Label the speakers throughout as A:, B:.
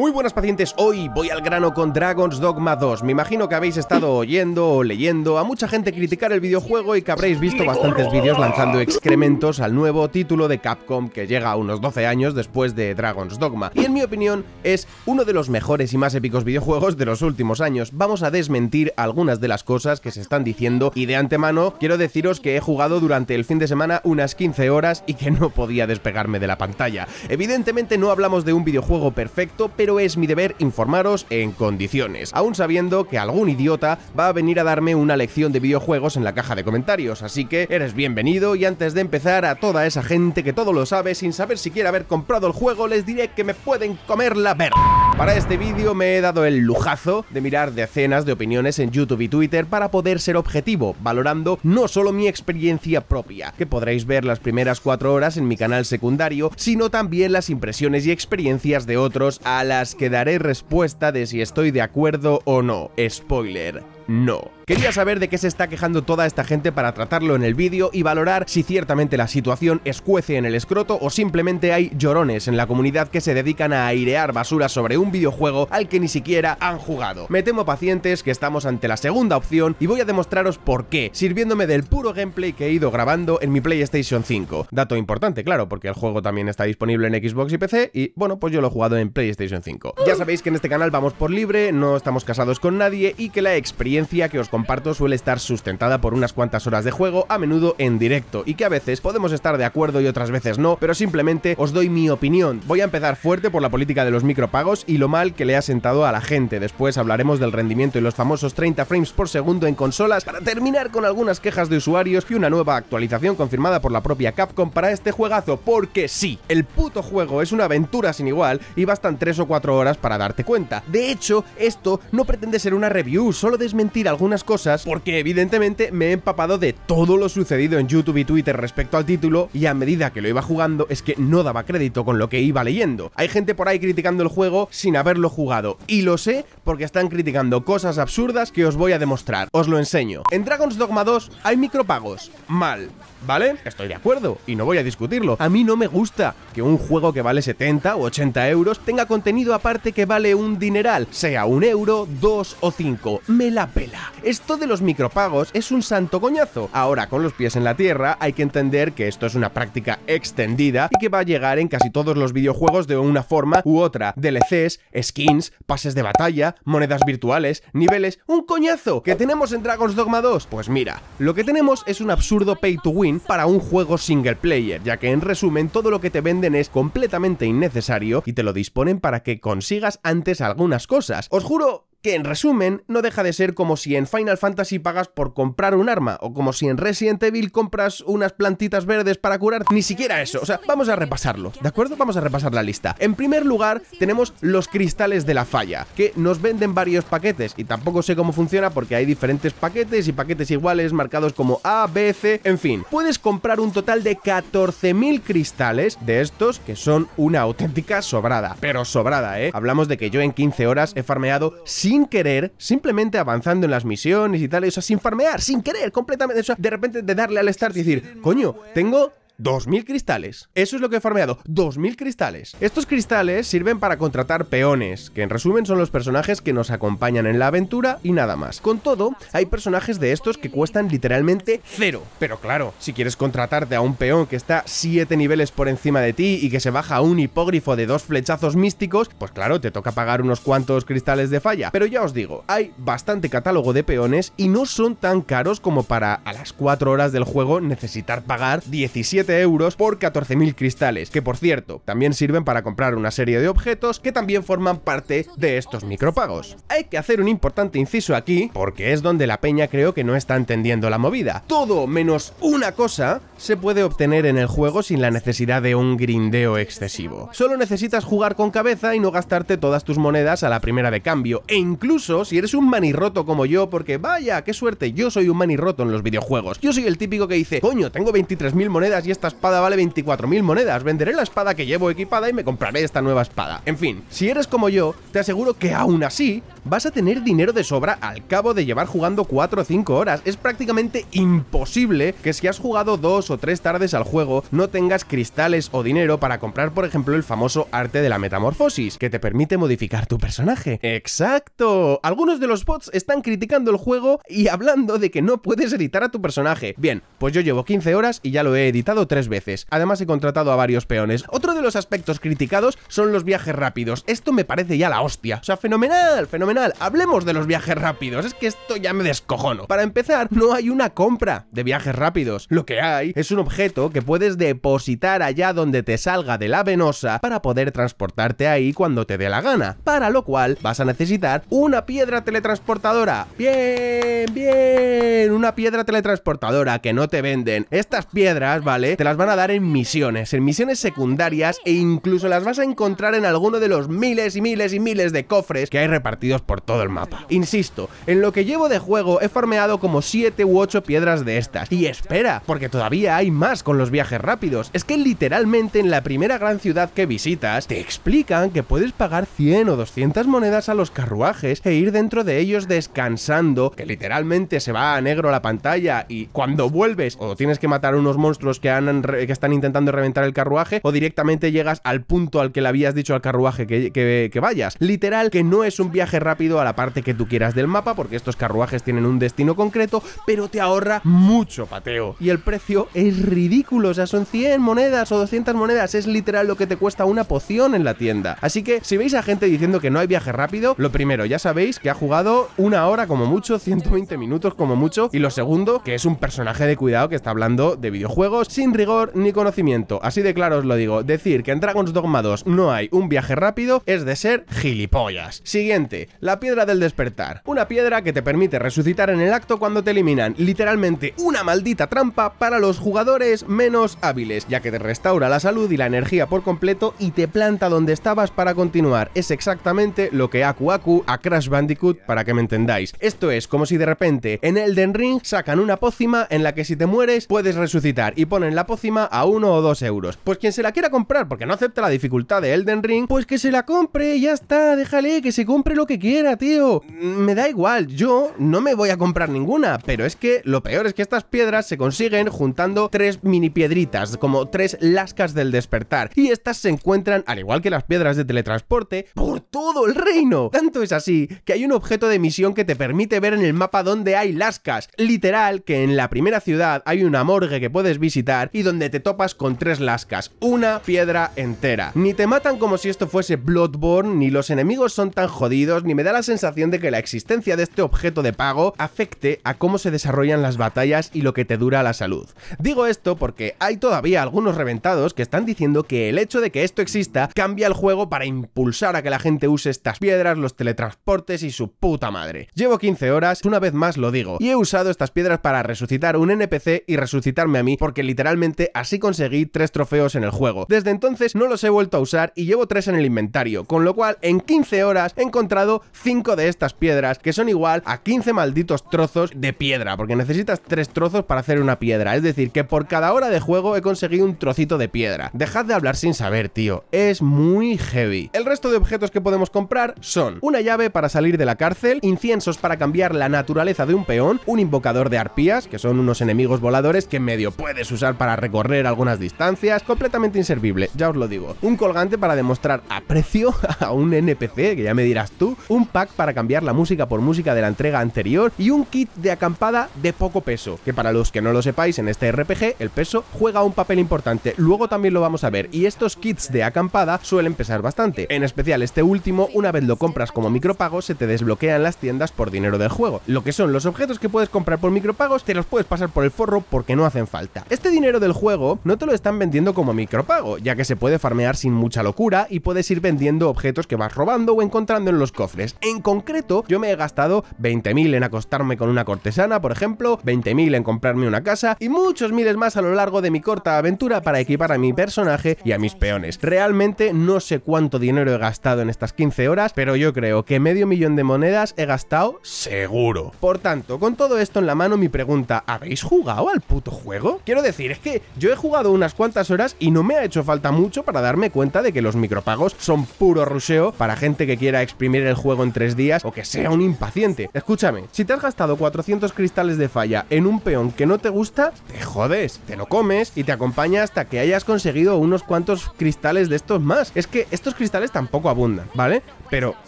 A: Muy buenas pacientes, hoy voy al grano con Dragon's Dogma 2. Me imagino que habéis estado oyendo o leyendo a mucha gente criticar el videojuego y que habréis visto bastantes vídeos lanzando excrementos al nuevo título de Capcom que llega a unos 12 años después de Dragon's Dogma. Y en mi opinión es uno de los mejores y más épicos videojuegos de los últimos años. Vamos a desmentir algunas de las cosas que se están diciendo y de antemano quiero deciros que he jugado durante el fin de semana unas 15 horas y que no podía despegarme de la pantalla. Evidentemente no hablamos de un videojuego perfecto, pero es mi deber informaros en condiciones, aún sabiendo que algún idiota va a venir a darme una lección de videojuegos en la caja de comentarios, así que eres bienvenido y antes de empezar a toda esa gente que todo lo sabe sin saber siquiera haber comprado el juego, les diré que me pueden comer la verga. Para este vídeo me he dado el lujazo de mirar decenas de opiniones en YouTube y Twitter para poder ser objetivo, valorando no solo mi experiencia propia, que podréis ver las primeras cuatro horas en mi canal secundario, sino también las impresiones y experiencias de otros a las que daré respuesta de si estoy de acuerdo o no. Spoiler no. Quería saber de qué se está quejando toda esta gente para tratarlo en el vídeo y valorar si ciertamente la situación escuece en el escroto o simplemente hay llorones en la comunidad que se dedican a airear basura sobre un videojuego al que ni siquiera han jugado. Me temo pacientes que estamos ante la segunda opción y voy a demostraros por qué, sirviéndome del puro gameplay que he ido grabando en mi PlayStation 5. Dato importante, claro, porque el juego también está disponible en Xbox y PC y bueno, pues yo lo he jugado en PlayStation 5. Ya sabéis que en este canal vamos por libre, no estamos casados con nadie y que la experiencia que os comparto suele estar sustentada por unas cuantas horas de juego, a menudo en directo, y que a veces podemos estar de acuerdo y otras veces no, pero simplemente os doy mi opinión. Voy a empezar fuerte por la política de los micropagos y lo mal que le ha sentado a la gente, después hablaremos del rendimiento y los famosos 30 frames por segundo en consolas, para terminar con algunas quejas de usuarios y una nueva actualización confirmada por la propia Capcom para este juegazo, porque sí, el puto juego es una aventura sin igual y bastan 3 o 4 horas para darte cuenta. De hecho, esto no pretende ser una review, solo desmentir mentir algunas cosas porque evidentemente me he empapado de todo lo sucedido en YouTube y Twitter respecto al título y a medida que lo iba jugando es que no daba crédito con lo que iba leyendo. Hay gente por ahí criticando el juego sin haberlo jugado y lo sé porque están criticando cosas absurdas que os voy a demostrar. Os lo enseño. En Dragon's Dogma 2 hay micropagos. Mal. ¿Vale? Estoy de acuerdo y no voy a discutirlo. A mí no me gusta que un juego que vale 70 o 80 euros tenga contenido aparte que vale un dineral, sea un euro, dos o cinco. Me la pela. Esto de los micropagos es un santo coñazo. Ahora, con los pies en la tierra, hay que entender que esto es una práctica extendida y que va a llegar en casi todos los videojuegos de una forma u otra. DLCs, skins, pases de batalla, monedas virtuales, niveles, un coñazo ¿Qué tenemos en Dragon's Dogma 2. Pues mira, lo que tenemos es un absurdo pay to win para un juego single player, ya que en resumen todo lo que te venden es completamente innecesario y te lo disponen para que consigas antes algunas cosas. Os juro que en resumen no deja de ser como si en Final Fantasy pagas por comprar un arma, o como si en Resident Evil compras unas plantitas verdes para curar, ni siquiera eso, o sea, vamos a repasarlo, ¿de acuerdo? Vamos a repasar la lista. En primer lugar tenemos los cristales de la falla, que nos venden varios paquetes, y tampoco sé cómo funciona porque hay diferentes paquetes y paquetes iguales marcados como A, B, C, en fin, puedes comprar un total de 14.000 cristales de estos que son una auténtica sobrada, pero sobrada, ¿eh? Hablamos de que yo en 15 horas he farmeado sin querer, simplemente avanzando en las misiones y tal, o sea, sin farmear, sin querer, completamente, de repente de darle al start y decir, coño, tengo 2.000 cristales. Eso es lo que he farmeado, 2.000 cristales. Estos cristales sirven para contratar peones, que en resumen son los personajes que nos acompañan en la aventura y nada más. Con todo, hay personajes de estos que cuestan literalmente cero. Pero claro, si quieres contratarte a un peón que está 7 niveles por encima de ti y que se baja a un hipógrifo de dos flechazos místicos, pues claro, te toca pagar unos cuantos cristales de falla. Pero ya os digo, hay bastante catálogo de peones y no son tan caros como para a las 4 horas del juego necesitar pagar 17 euros por 14.000 cristales, que por cierto, también sirven para comprar una serie de objetos que también forman parte de estos micropagos. Hay que hacer un importante inciso aquí, porque es donde la peña creo que no está entendiendo la movida. Todo menos una cosa se puede obtener en el juego sin la necesidad de un grindeo excesivo. Solo necesitas jugar con cabeza y no gastarte todas tus monedas a la primera de cambio, e incluso si eres un manirroto como yo, porque vaya, qué suerte, yo soy un manirroto en los videojuegos. Yo soy el típico que dice, coño, tengo 23.000 monedas y esto esta espada vale 24.000 monedas, venderé la espada que llevo equipada y me compraré esta nueva espada. En fin, si eres como yo, te aseguro que aún así vas a tener dinero de sobra al cabo de llevar jugando 4 o 5 horas. Es prácticamente imposible que si has jugado 2 o 3 tardes al juego no tengas cristales o dinero para comprar, por ejemplo, el famoso arte de la metamorfosis, que te permite modificar tu personaje. ¡Exacto! Algunos de los bots están criticando el juego y hablando de que no puedes editar a tu personaje. Bien, pues yo llevo 15 horas y ya lo he editado tres veces. Además he contratado a varios peones. Otro de los aspectos criticados son los viajes rápidos. Esto me parece ya la hostia. O sea, fenomenal, fenomenal. Hablemos de los viajes rápidos. Es que esto ya me descojono. Para empezar, no hay una compra de viajes rápidos. Lo que hay es un objeto que puedes depositar allá donde te salga de la venosa para poder transportarte ahí cuando te dé la gana. Para lo cual vas a necesitar una piedra teletransportadora. Bien, bien. Una piedra teletransportadora que no te venden. Estas piedras, ¿vale? te las van a dar en misiones, en misiones secundarias e incluso las vas a encontrar en alguno de los miles y miles y miles de cofres que hay repartidos por todo el mapa. Insisto, en lo que llevo de juego he farmeado como 7 u 8 piedras de estas. Y espera, porque todavía hay más con los viajes rápidos. Es que literalmente en la primera gran ciudad que visitas te explican que puedes pagar 100 o 200 monedas a los carruajes e ir dentro de ellos descansando, que literalmente se va a negro la pantalla y cuando vuelves o tienes que matar unos monstruos que han que están intentando reventar el carruaje o directamente llegas al punto al que le habías dicho al carruaje que, que vayas. Literal, que no es un viaje rápido a la parte que tú quieras del mapa porque estos carruajes tienen un destino concreto, pero te ahorra mucho pateo. Y el precio es ridículo, o sea, son 100 monedas o 200 monedas, es literal lo que te cuesta una poción en la tienda. Así que si veis a gente diciendo que no hay viaje rápido, lo primero, ya sabéis que ha jugado una hora como mucho, 120 minutos como mucho, y lo segundo, que es un personaje de cuidado que está hablando de videojuegos sin rigor ni conocimiento. Así de claro os lo digo, decir que en Dragon's Dogma 2 no hay un viaje rápido es de ser gilipollas. Siguiente, la piedra del despertar. Una piedra que te permite resucitar en el acto cuando te eliminan. Literalmente una maldita trampa para los jugadores menos hábiles, ya que te restaura la salud y la energía por completo y te planta donde estabas para continuar. Es exactamente lo que Aku Aku a Crash Bandicoot, para que me entendáis. Esto es como si de repente en Elden Ring sacan una pócima en la que si te mueres puedes resucitar y ponen la pócima a 1 o 2 euros. Pues quien se la quiera comprar porque no acepta la dificultad de Elden Ring, pues que se la compre, ya está, déjale que se compre lo que quiera, tío. Mm, me da igual, yo no me voy a comprar ninguna, pero es que lo peor es que estas piedras se consiguen juntando tres mini piedritas, como tres lascas del despertar, y estas se encuentran, al igual que las piedras de teletransporte, por todo el reino. Tanto es así que hay un objeto de misión que te permite ver en el mapa dónde hay lascas. Literal, que en la primera ciudad hay una morgue que puedes visitar y donde te topas con tres lascas, una piedra entera. Ni te matan como si esto fuese Bloodborne, ni los enemigos son tan jodidos, ni me da la sensación de que la existencia de este objeto de pago afecte a cómo se desarrollan las batallas y lo que te dura la salud. Digo esto porque hay todavía algunos reventados que están diciendo que el hecho de que esto exista cambia el juego para impulsar a que la gente use estas piedras, los teletransportes y su puta madre. Llevo 15 horas, una vez más lo digo, y he usado estas piedras para resucitar un NPC y resucitarme a mí porque literalmente así conseguí tres trofeos en el juego. Desde entonces no los he vuelto a usar y llevo tres en el inventario, con lo cual en 15 horas he encontrado 5 de estas piedras, que son igual a 15 malditos trozos de piedra, porque necesitas tres trozos para hacer una piedra, es decir, que por cada hora de juego he conseguido un trocito de piedra. Dejad de hablar sin saber, tío, es muy heavy. El resto de objetos que podemos comprar son una llave para salir de la cárcel, inciensos para cambiar la naturaleza de un peón, un invocador de arpías, que son unos enemigos voladores que medio puedes usar para recorrer algunas distancias, completamente inservible, ya os lo digo. Un colgante para demostrar aprecio a un NPC, que ya me dirás tú, un pack para cambiar la música por música de la entrega anterior y un kit de acampada de poco peso, que para los que no lo sepáis en este RPG el peso juega un papel importante, luego también lo vamos a ver y estos kits de acampada suelen pesar bastante, en especial este último, una vez lo compras como micropago se te desbloquean las tiendas por dinero del juego, lo que son los objetos que puedes comprar por micropagos te los puedes pasar por el forro porque no hacen falta. Este dinero del juego no te lo están vendiendo como micropago, ya que se puede farmear sin mucha locura y puedes ir vendiendo objetos que vas robando o encontrando en los cofres. En concreto, yo me he gastado 20.000 en acostarme con una cortesana, por ejemplo, 20.000 en comprarme una casa y muchos miles más a lo largo de mi corta aventura para equipar a mi personaje y a mis peones. Realmente no sé cuánto dinero he gastado en estas 15 horas, pero yo creo que medio millón de monedas he gastado seguro. Por tanto, con todo esto en la mano, mi pregunta, ¿habéis jugado al puto juego? Quiero decir, es que yo he jugado unas cuantas horas y no me ha hecho falta mucho para darme cuenta de que los micropagos son puro ruseo para gente que quiera exprimir el juego en tres días o que sea un impaciente. Escúchame, si te has gastado 400 cristales de falla en un peón que no te gusta, te jodes, te lo comes y te acompaña hasta que hayas conseguido unos cuantos cristales de estos más. Es que estos cristales tampoco abundan, ¿vale? Pero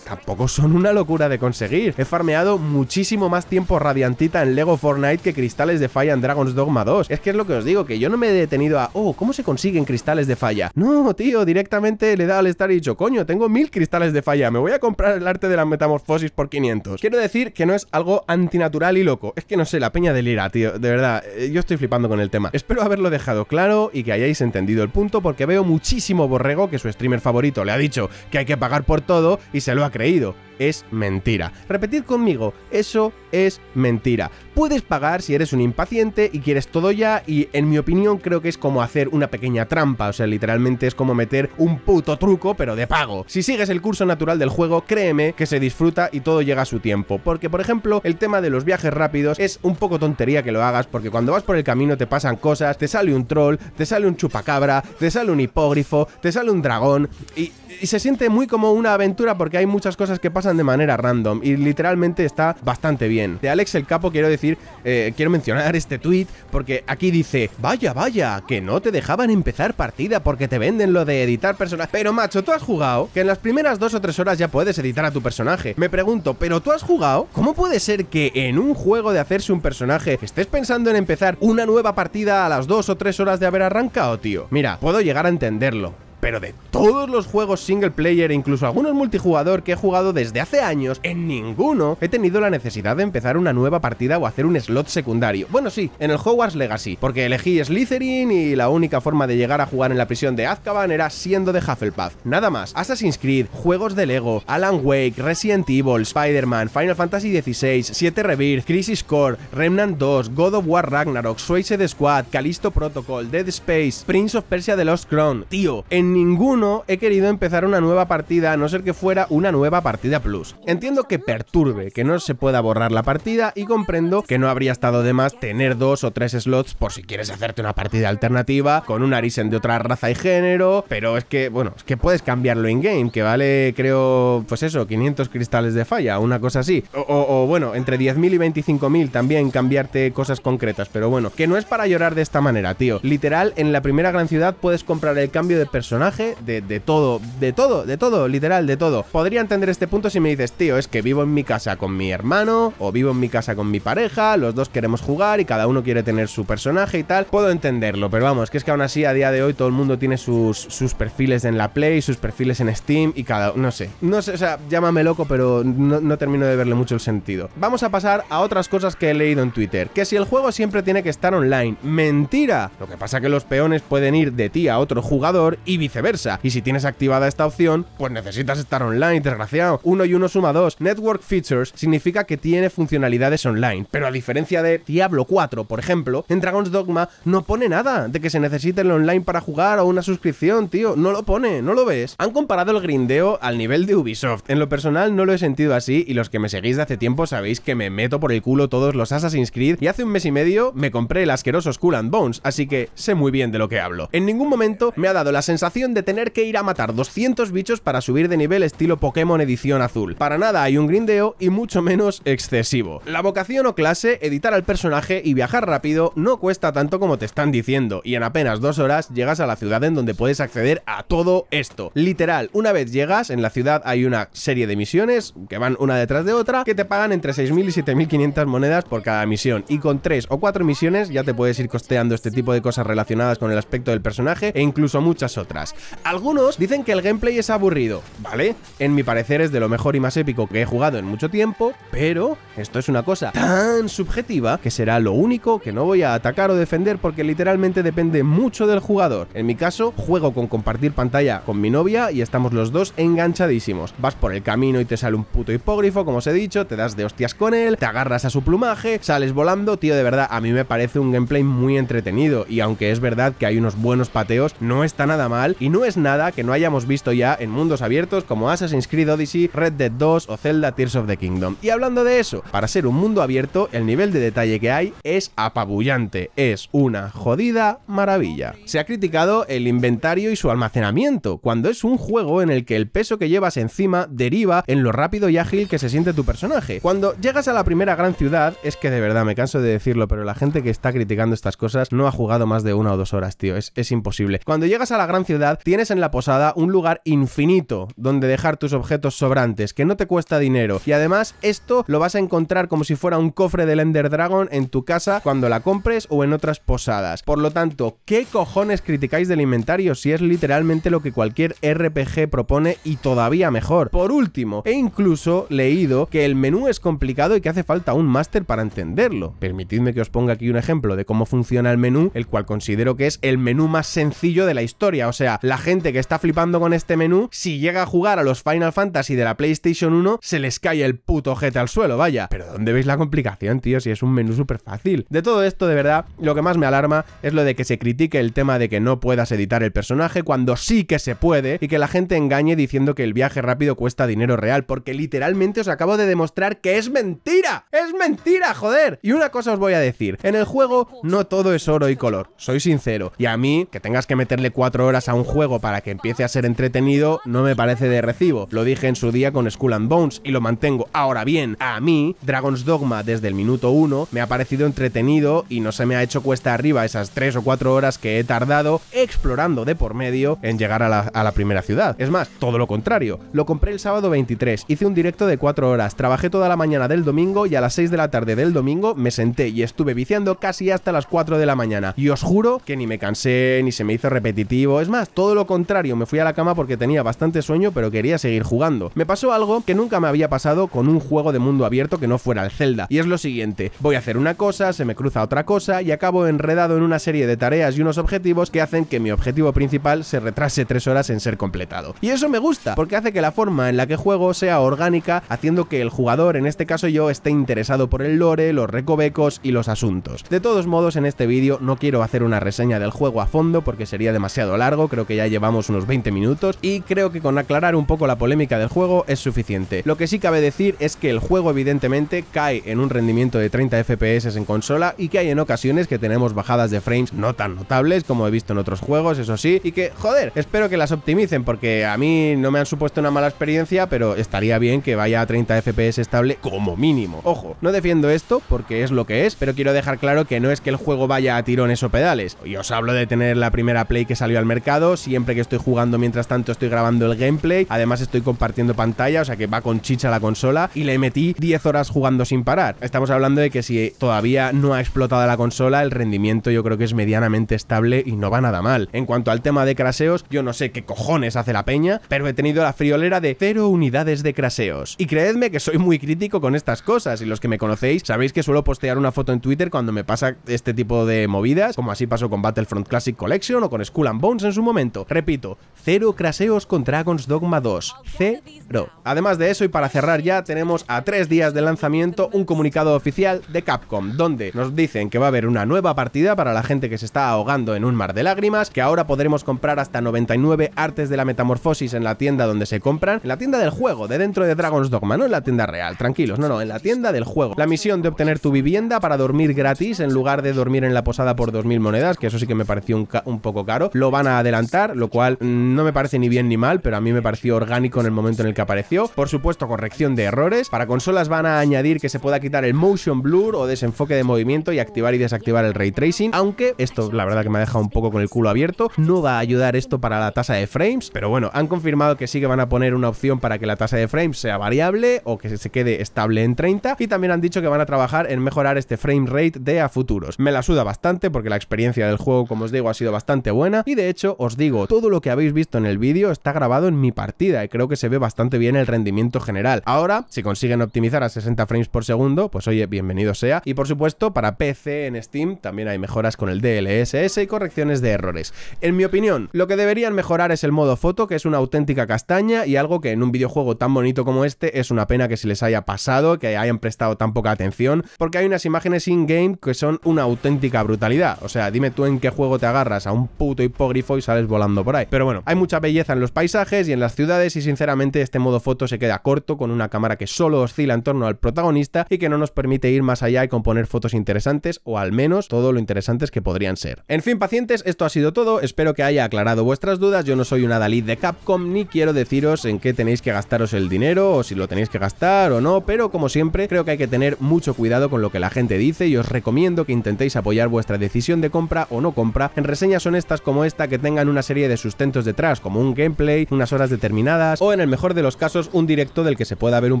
A: tampoco son una locura de conseguir. He farmeado muchísimo más tiempo radiantita en Lego Fortnite que cristales de falla en Dragon's Dogma 2. Es que es lo que os digo, que yo no me he detenido a, oh, ¿cómo se consiguen cristales de falla? No, tío, directamente le he dado al estar y dicho, coño, tengo mil cristales de falla, me voy a comprar el arte de la metamorfosis por 500. Quiero decir que no es algo antinatural y loco. Es que no sé, la peña delira, tío, de verdad, eh, yo estoy flipando con el tema. Espero haberlo dejado claro y que hayáis entendido el punto porque veo muchísimo borrego que su streamer favorito le ha dicho que hay que pagar por todo y se lo ha creído es mentira. Repetid conmigo, eso es mentira. Puedes pagar si eres un impaciente y quieres todo ya y en mi opinión creo que es como hacer una pequeña trampa, o sea, literalmente es como meter un puto truco pero de pago. Si sigues el curso natural del juego, créeme que se disfruta y todo llega a su tiempo, porque por ejemplo, el tema de los viajes rápidos es un poco tontería que lo hagas porque cuando vas por el camino te pasan cosas, te sale un troll, te sale un chupacabra, te sale un hipógrifo, te sale un dragón y, y se siente muy como una aventura porque hay muchas cosas que pasan de manera random y literalmente está bastante bien. De Alex el Capo quiero decir, eh, quiero mencionar este tweet porque aquí dice, vaya, vaya, que no te dejaban empezar partida porque te venden lo de editar personajes. Pero macho, tú has jugado, que en las primeras dos o tres horas ya puedes editar a tu personaje. Me pregunto, pero tú has jugado, ¿cómo puede ser que en un juego de hacerse un personaje estés pensando en empezar una nueva partida a las dos o tres horas de haber arrancado, tío? Mira, puedo llegar a entenderlo, pero de todos los juegos single player e incluso algunos multijugador que he jugado desde hace años, en ninguno he tenido la necesidad de empezar una nueva partida o hacer un slot secundario. Bueno, sí, en el Hogwarts Legacy, porque elegí Slytherin y la única forma de llegar a jugar en la prisión de Azkaban era siendo de Hufflepuff. Nada más, Assassin's Creed, juegos de Lego, Alan Wake, Resident Evil, Spider-Man, Final Fantasy XVI, 7 Rebirth, Crisis Core, Remnant 2, God of War Ragnarok, Suicide Squad, Callisto Protocol, Dead Space, Prince of Persia The Lost Crown. Tío, en ninguno he querido empezar una nueva partida a no ser que fuera una nueva partida plus. Entiendo que perturbe, que no se pueda borrar la partida y comprendo que no habría estado de más tener dos o tres slots por si quieres hacerte una partida alternativa con un Arisen de otra raza y género, pero es que, bueno, es que puedes cambiarlo in-game, que vale, creo, pues eso, 500 cristales de falla, una cosa así. O, bueno, entre 10.000 y 25.000 también cambiarte cosas concretas, pero bueno, que no es para llorar de esta manera, tío. Literal, en la primera gran ciudad puedes comprar el cambio de personaje de, todo, de todo, de todo, literal, de todo. Podría entender este punto si me dices, tío, es que vivo en mi casa con mi hermano, o vivo en mi casa con mi pareja, los dos queremos jugar y cada uno quiere tener su personaje y tal. Puedo entenderlo, pero vamos, que es que aún así a día de hoy todo el mundo tiene sus, perfiles en la Play, sus perfiles en Steam y cada... no sé. No sé, o sea, llámame loco, pero no, termino de verle mucho el sentido. Vamos a pasar a otras cosas que he leído en Twitter. Que si el juego siempre tiene que estar online. ¡Mentira! Lo que pasa es que los peones pueden ir de ti a otro jugador y viceversa. Y si tienes activada esta opción, pues necesitas estar online, desgraciado. Uno y uno suma dos. Network Features significa que tiene funcionalidades online, pero a diferencia de Diablo 4, por ejemplo, en Dragon's Dogma no pone nada de que se necesite el online para jugar o una suscripción, tío. No lo pone, no lo ves. Han comparado el grindeo al nivel de Ubisoft. En lo personal no lo he sentido así y los que me seguís de hace tiempo sabéis que me meto por el culo todos los Assassin's Creed y hace un mes y medio me compré el asqueroso Skull Bones, así que sé muy bien de lo que hablo. En ningún momento me ha dado la sensación de tener que ir a matar 200 bichos para subir de nivel estilo Pokémon edición azul. Para nada hay un grindeo y mucho menos excesivo. La vocación o clase, editar al personaje y viajar rápido no cuesta tanto como te están diciendo, y en apenas dos horas llegas a la ciudad en donde puedes acceder a todo esto. Literal, una vez llegas, en la ciudad hay una serie de misiones, que van una detrás de otra, que te pagan entre 6.000 y 7.500 monedas por cada misión, y con 3 o 4 misiones ya te puedes ir costeando este tipo de cosas relacionadas con el aspecto del personaje e incluso muchas otras. Algunos dicen que el gameplay es aburrido, ¿vale? En mi parecer es de lo mejor y más épico que he jugado en mucho tiempo, pero esto es una cosa tan subjetiva que será lo único que no voy a atacar o defender porque literalmente depende mucho del jugador. En mi caso, juego con compartir pantalla con mi novia y estamos los dos enganchadísimos. Vas por el camino y te sale un puto hipógrifo, como os he dicho, te das de hostias con él, te agarras a su plumaje, sales volando, tío, de verdad, a mí me parece un gameplay muy entretenido y aunque es verdad que hay unos buenos pateos, no está nada mal y no es nada que no hayamos visto ya en mundos abiertos como Assassin's Creed Odyssey, Red Dead 2 o Zelda Tears of the Kingdom. Y hablando de eso, para ser un mundo abierto, el nivel de detalle que hay es apabullante, es una jodida maravilla. Se ha criticado el inventario y su almacenamiento, cuando es un juego en el que el peso que llevas encima deriva en lo rápido y ágil que se siente tu personaje. Cuando llegas a la primera gran ciudad, es que de verdad me canso de decirlo, pero la gente que está criticando estas cosas no ha jugado más de una o dos horas, tío, es imposible. Cuando llegas a la gran ciudad, tienes en la posada un lugar infinito donde dejar tus objetos sobrantes, que no te cuesta dinero. Y además, esto lo vas a encontrar como si fuera un cofre del Ender Dragon en tu casa cuando la compres o en otras posadas. Por lo tanto, ¿qué cojones criticáis del inventario si es literalmente lo que cualquier RPG propone y todavía mejor? Por último, he incluso leído que el menú es complicado y que hace falta un máster para entenderlo. Permitidme que os ponga aquí un ejemplo de cómo funciona el menú, el cual considero que es el menú más sencillo de la historia. O sea, la gente que está flipando con este menú, si llega a jugar a los Final Fantasy de la PlayStation 1, se les cae el puto jete al suelo, vaya. Pero ¿dónde veis la complicación, tío? Si es un menú súper fácil. De todo esto, de verdad, lo que más me alarma es lo de que se critique el tema de que no puedas editar el personaje cuando sí que se puede y que la gente engañe diciendo que el viaje rápido cuesta dinero real, porque literalmente os acabo de demostrar que es mentira. ¡Es mentira, joder! Y una cosa os voy a decir, en el juego no todo es oro y color, soy sincero, y a mí, que tengas que meterle cuatro horas a un un juego para que empiece a ser entretenido no me parece de recibo. Lo dije en su día con Skull and Bones y lo mantengo. Ahora bien, a mí, Dragon's Dogma desde el minuto 1 me ha parecido entretenido y no se me ha hecho cuesta arriba esas 3 o 4 horas que he tardado explorando de por medio en llegar a la, a la primera ciudad. Es más, todo lo contrario. Lo compré el sábado 23, hice un directo de 4 horas, trabajé toda la mañana del domingo y a las 6 de la tarde del domingo me senté y estuve viciando casi hasta las 4 de la mañana. Y os juro que ni me cansé, ni se me hizo repetitivo. Es más, todo lo contrario, me fui a la cama porque tenía bastante sueño pero quería seguir jugando. Me pasó algo que nunca me había pasado con un juego de mundo abierto que no fuera el Zelda, y es lo siguiente, voy a hacer una cosa, se me cruza otra cosa y acabo enredado en una serie de tareas y unos objetivos que hacen que mi objetivo principal se retrase tres horas en ser completado. Y eso me gusta, porque hace que la forma en la que juego sea orgánica, haciendo que el jugador, en este caso yo, esté interesado por el lore, los recovecos y los asuntos. De todos modos, en este vídeo no quiero hacer una reseña del juego a fondo porque sería demasiado largo, que ya llevamos unos 20 minutos y creo que con aclarar un poco la polémica del juego es suficiente. Lo que sí cabe decir es que el juego evidentemente cae en un rendimiento de 30 FPS en consola y que hay en ocasiones que tenemos bajadas de frames no tan notables como he visto en otros juegos, eso sí, y que, joder, espero que las optimicen porque a mí no me han supuesto una mala experiencia, pero estaría bien que vaya a 30 FPS estable como mínimo. Ojo, no defiendo esto porque es lo que es, pero quiero dejar claro que no es que el juego vaya a tirones o pedales. Y os hablo de tener la primera Play que salió al mercado siempre que estoy jugando mientras tanto estoy grabando el gameplay, además estoy compartiendo pantalla, o sea que va con chicha la consola y le metí 10 horas jugando sin parar. Estamos hablando de que si todavía no ha explotado la consola, el rendimiento yo creo que es medianamente estable y no va nada mal. En cuanto al tema de craseos, yo no sé qué cojones hace la peña, pero he tenido la friolera de 0 unidades de craseos. Y creedme que soy muy crítico con estas cosas y los que me conocéis sabéis que suelo postear una foto en Twitter cuando me pasa este tipo de movidas, como así pasó con Battlefront Classic Collection o con Skull and Bones en su momento repito, cero craseos con Dragon's Dogma 2. Cero. Además de eso, y para cerrar ya, tenemos a tres días de lanzamiento un comunicado oficial de Capcom, donde nos dicen que va a haber una nueva partida para la gente que se está ahogando en un mar de lágrimas, que ahora podremos comprar hasta 99 artes de la metamorfosis en la tienda donde se compran, en la tienda del juego, de dentro de Dragon's Dogma, no en la tienda real, tranquilos, no, no, en la tienda del juego. La misión de obtener tu vivienda para dormir gratis en lugar de dormir en la posada por 2.000 monedas, que eso sí que me pareció un poco caro, lo van a adelantar lo cual no me parece ni bien ni mal, pero a mí me pareció orgánico en el momento en el que apareció. Por supuesto, corrección de errores. Para consolas van a añadir que se pueda quitar el motion blur o desenfoque de movimiento y activar y desactivar el ray tracing, aunque esto la verdad que me ha dejado un poco con el culo abierto, no va a ayudar esto para la tasa de frames, pero bueno, han confirmado que sí que van a poner una opción para que la tasa de frames sea variable o que se quede estable en 30 y también han dicho que van a trabajar en mejorar este frame rate de a futuros. Me la suda bastante porque la experiencia del juego, como os digo, ha sido bastante buena y de hecho os digo, todo lo que habéis visto en el vídeo está grabado en mi partida y creo que se ve bastante bien el rendimiento general. Ahora, si consiguen optimizar a 60 frames por segundo, pues oye, bienvenido sea. Y por supuesto, para PC en Steam también hay mejoras con el DLSS y correcciones de errores. En mi opinión, lo que deberían mejorar es el modo foto, que es una auténtica castaña y algo que en un videojuego tan bonito como este es una pena que se les haya pasado, que hayan prestado tan poca atención, porque hay unas imágenes in-game que son una auténtica brutalidad. O sea, dime tú en qué juego te agarras a un puto hipógrifo y sales volando por ahí. Pero bueno, hay mucha belleza en los paisajes y en las ciudades y sinceramente este modo foto se queda corto con una cámara que solo oscila en torno al protagonista y que no nos permite ir más allá y componer fotos interesantes o al menos todo lo interesantes que podrían ser. En fin, pacientes, esto ha sido todo. Espero que haya aclarado vuestras dudas. Yo no soy una Dalí de Capcom ni quiero deciros en qué tenéis que gastaros el dinero o si lo tenéis que gastar o no, pero como siempre creo que hay que tener mucho cuidado con lo que la gente dice y os recomiendo que intentéis apoyar vuestra decisión de compra o no compra en reseñas honestas como esta que tengan un una serie de sustentos detrás, como un gameplay, unas horas determinadas o en el mejor de los casos un directo del que se pueda ver un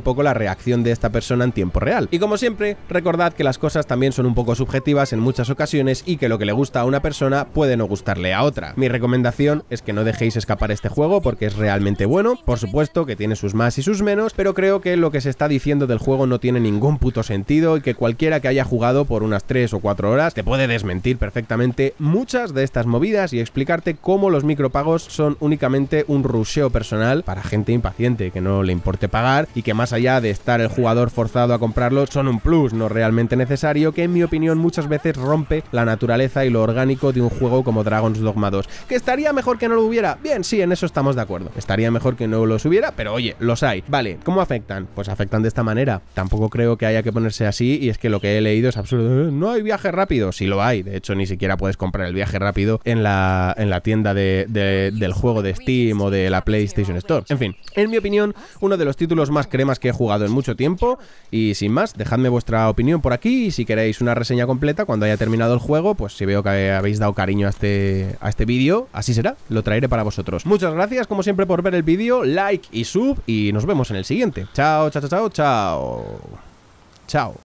A: poco la reacción de esta persona en tiempo real. Y como siempre, recordad que las cosas también son un poco subjetivas en muchas ocasiones y que lo que le gusta a una persona puede no gustarle a otra. Mi recomendación es que no dejéis escapar este juego porque es realmente bueno, por supuesto que tiene sus más y sus menos, pero creo que lo que se está diciendo del juego no tiene ningún puto sentido y que cualquiera que haya jugado por unas 3 o 4 horas te puede desmentir perfectamente muchas de estas movidas y explicarte cómo los micropagos son únicamente un ruseo personal para gente impaciente que no le importe pagar y que más allá de estar el jugador forzado a comprarlo son un plus no realmente necesario que en mi opinión muchas veces rompe la naturaleza y lo orgánico de un juego como Dragon's Dogma 2. ¿Que estaría mejor que no lo hubiera? Bien, sí, en eso estamos de acuerdo. Estaría mejor que no los hubiera, pero oye, los hay. Vale, ¿cómo afectan? Pues afectan de esta manera. Tampoco creo que haya que ponerse así y es que lo que he leído es absoluto No hay viaje rápido, si lo hay. De hecho, ni siquiera puedes comprar el viaje rápido en la, en la tienda del juego de Steam o de la PlayStation Store. En fin, en mi opinión, uno de los títulos más cremas que he jugado en mucho tiempo. Y sin más, dejadme vuestra opinión por aquí. Y si queréis una reseña completa cuando haya terminado el juego, pues si veo que habéis dado cariño a este, a este vídeo, así será, lo traeré para vosotros. Muchas gracias, como siempre, por ver el vídeo, like y sub. Y nos vemos en el siguiente. Chao, chao, chao, chao. Chao.